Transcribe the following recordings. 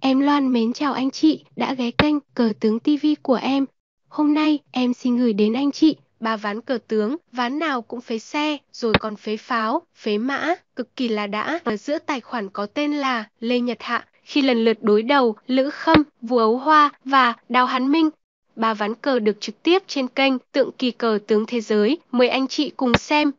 Em Loan mến chào anh chị đã ghé kênh Cờ Tướng TV của em. Hôm nay em xin gửi đến anh chị ba ván cờ tướng, ván nào cũng phế xe, rồi còn phế pháo, phế mã, cực kỳ là đã. Ở giữa tài khoản có tên là Lê Nhật Hạ, khi lần lượt đối đầu Lữ Khâm, Vua Ấu Hoa và Đào Hán Minh. Ba ván cờ được trực tiếp trên kênh Tượng Kỳ Cờ Tướng Thế Giới. Mời anh chị cùng xem.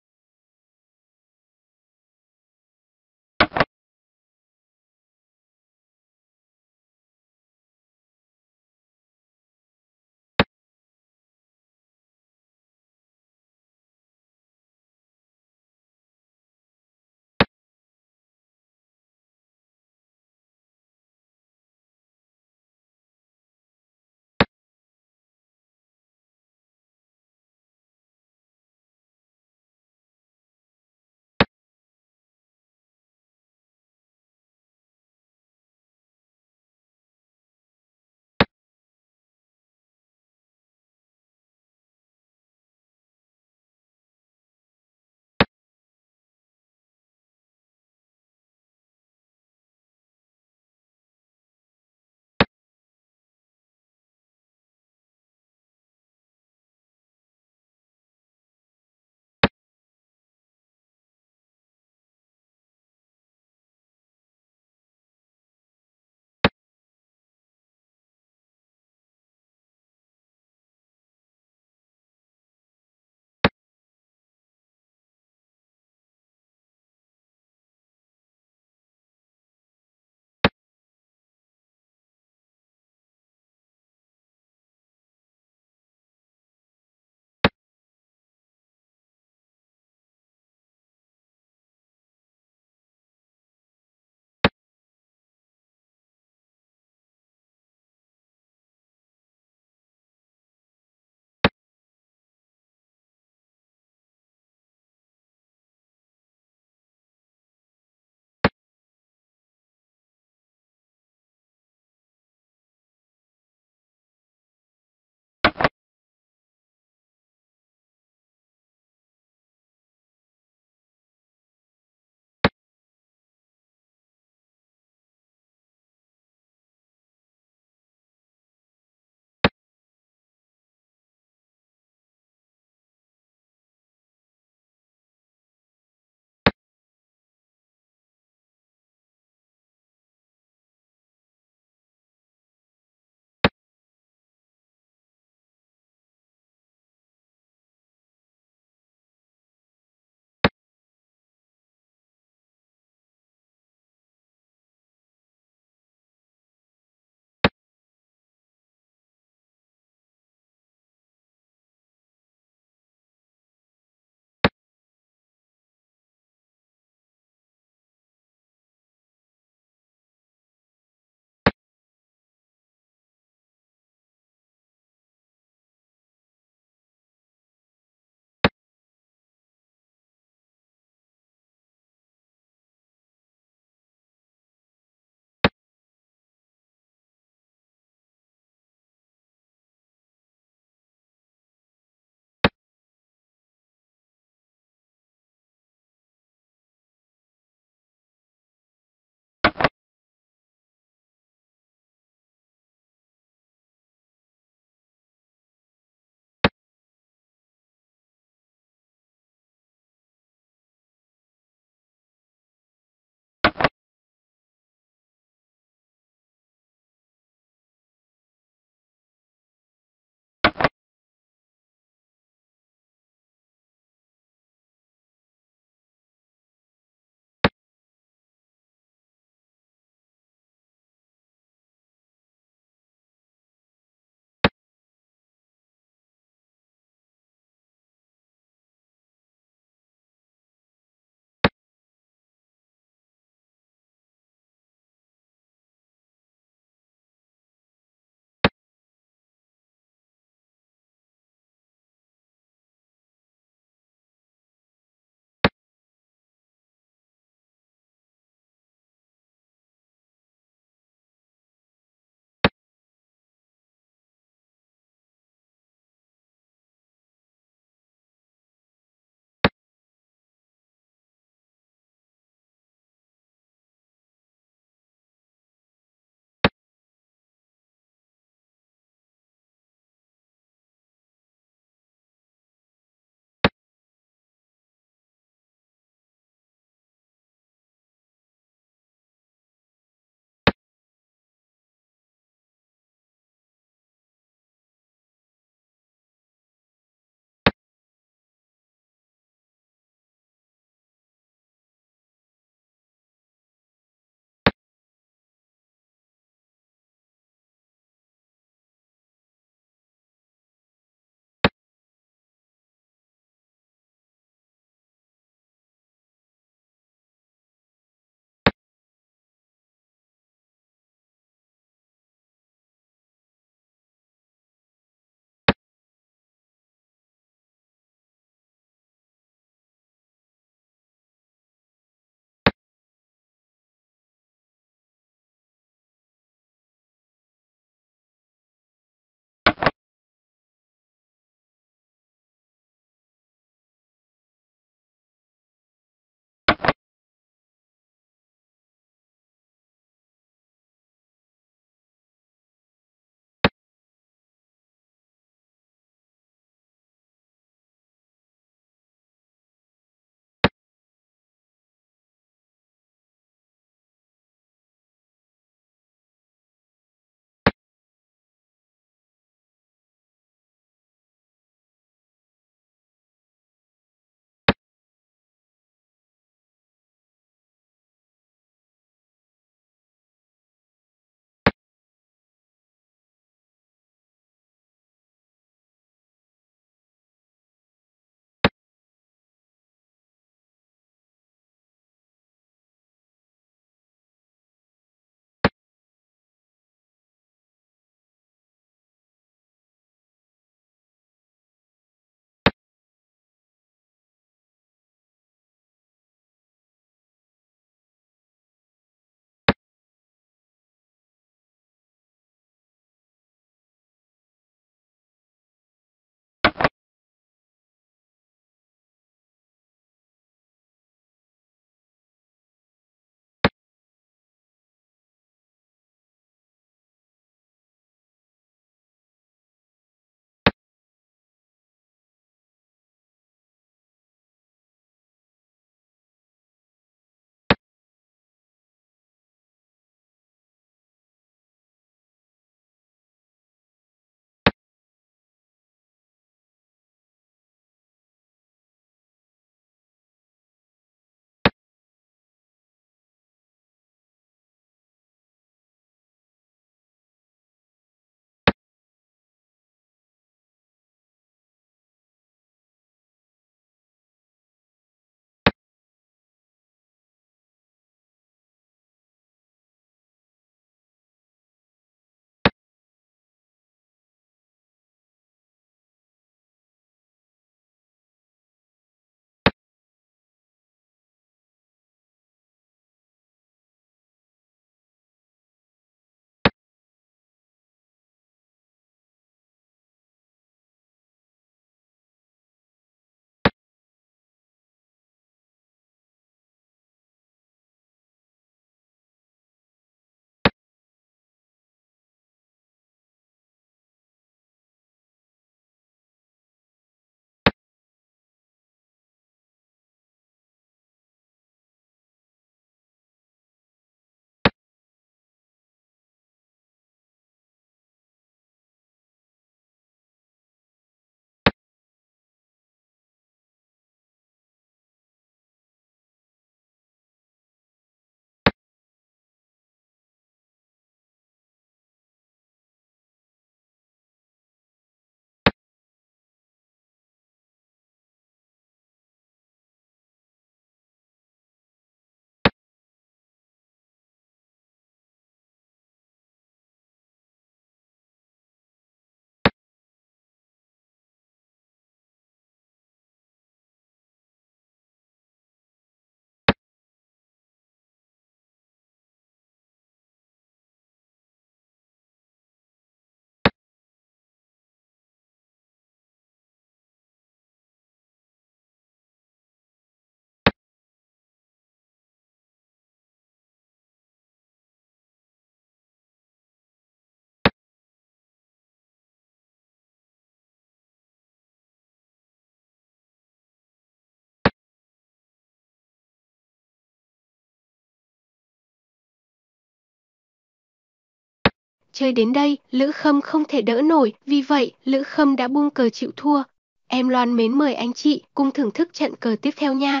Chơi đến đây, Lữ Khâm không thể đỡ nổi, vì vậy, Lữ Khâm đã buông cờ chịu thua. Em Loan mến mời anh chị cùng thưởng thức trận cờ tiếp theo nha.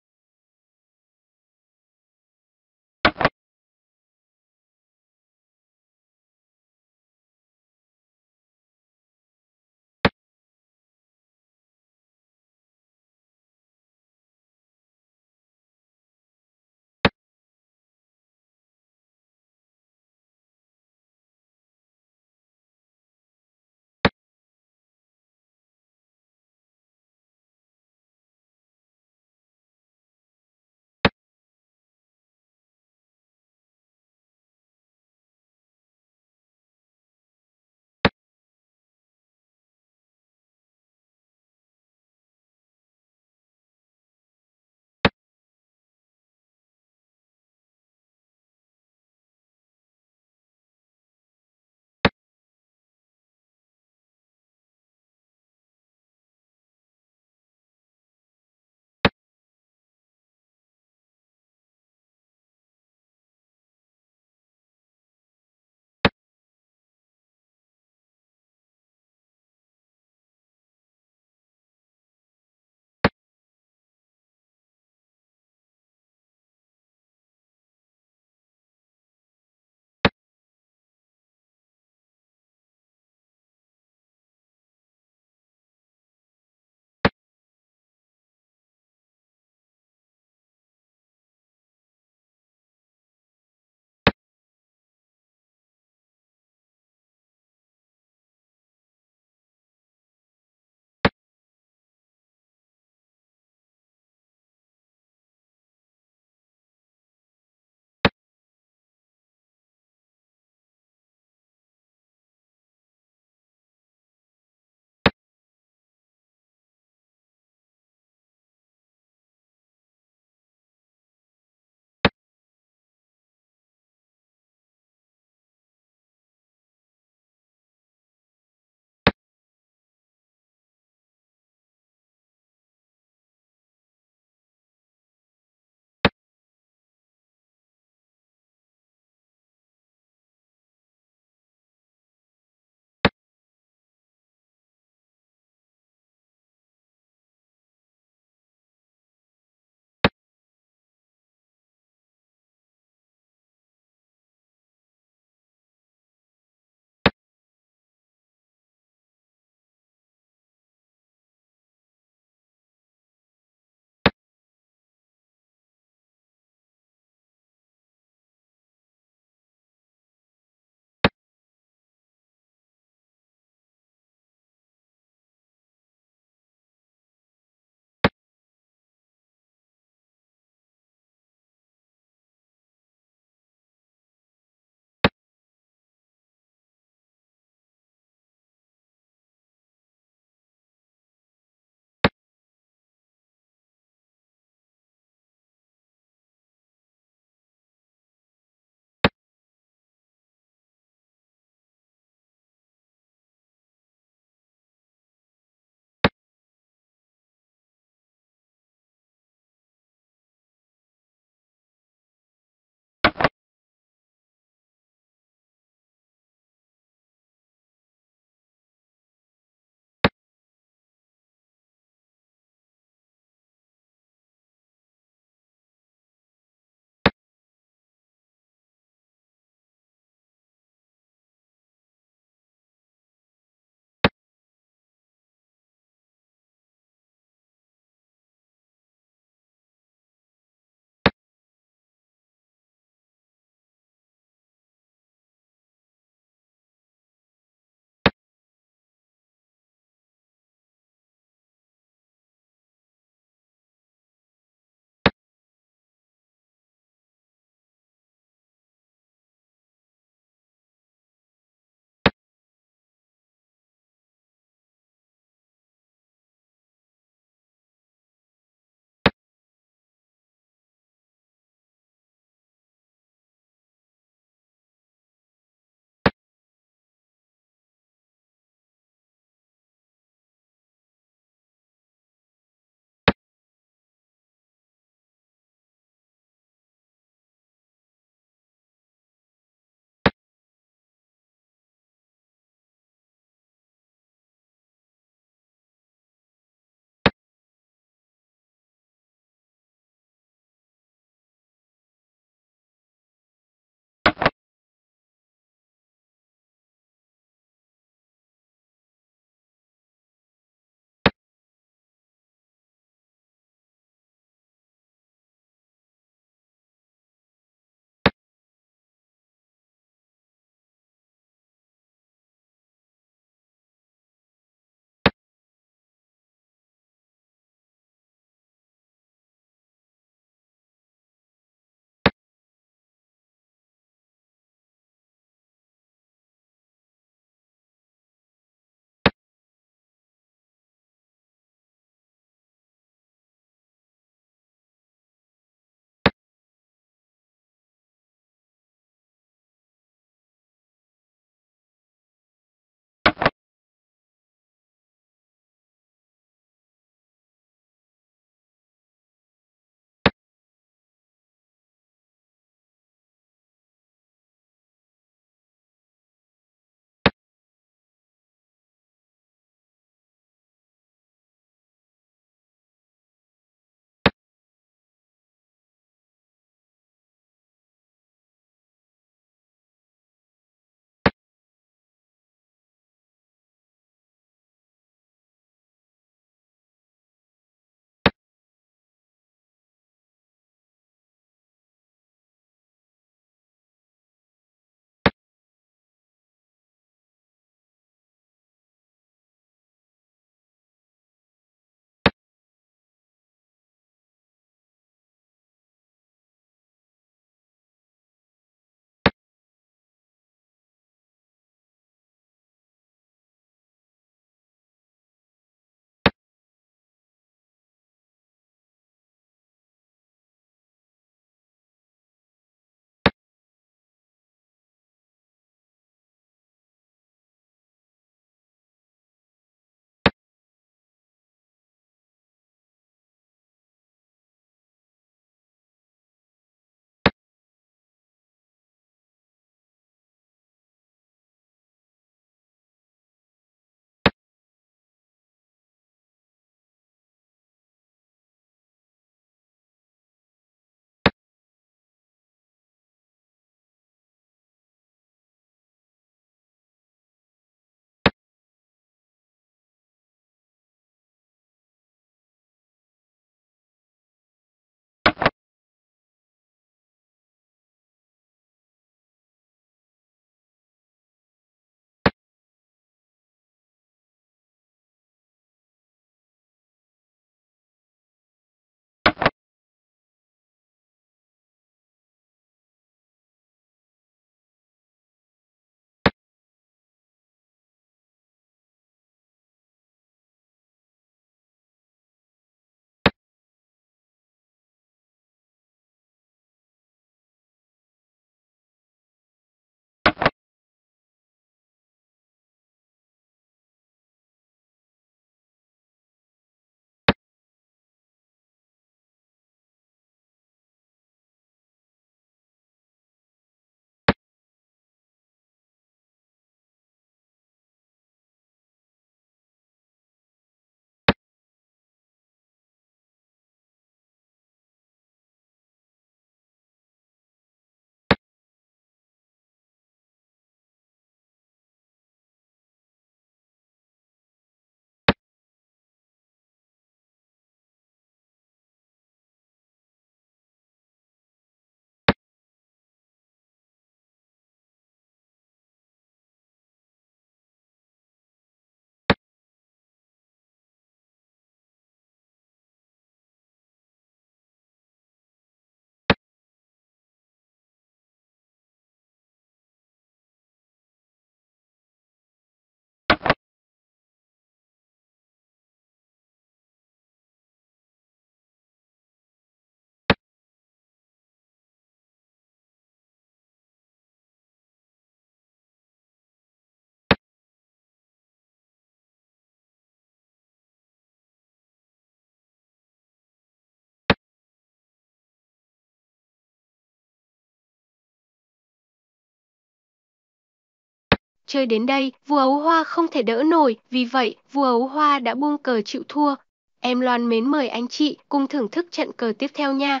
chơi đến đây, vua ấu hoa không thể đỡ nổi, vì vậy, vua ấu hoa đã buông cờ chịu thua. Em Loan mến mời anh chị cùng thưởng thức trận cờ tiếp theo nha.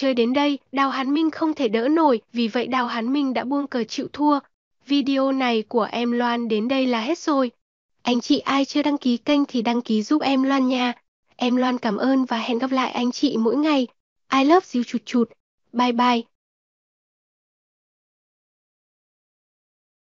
Chơi đến đây, Đào Hán Minh không thể đỡ nổi, vì vậy Đào Hán Minh đã buông cờ chịu thua. Video này của em Loan đến đây là hết rồi. Anh chị ai chưa đăng ký kênh thì đăng ký giúp em Loan nha. Em Loan cảm ơn và hẹn gặp lại anh chị mỗi ngày. I love you chụt chụt. Bye bye.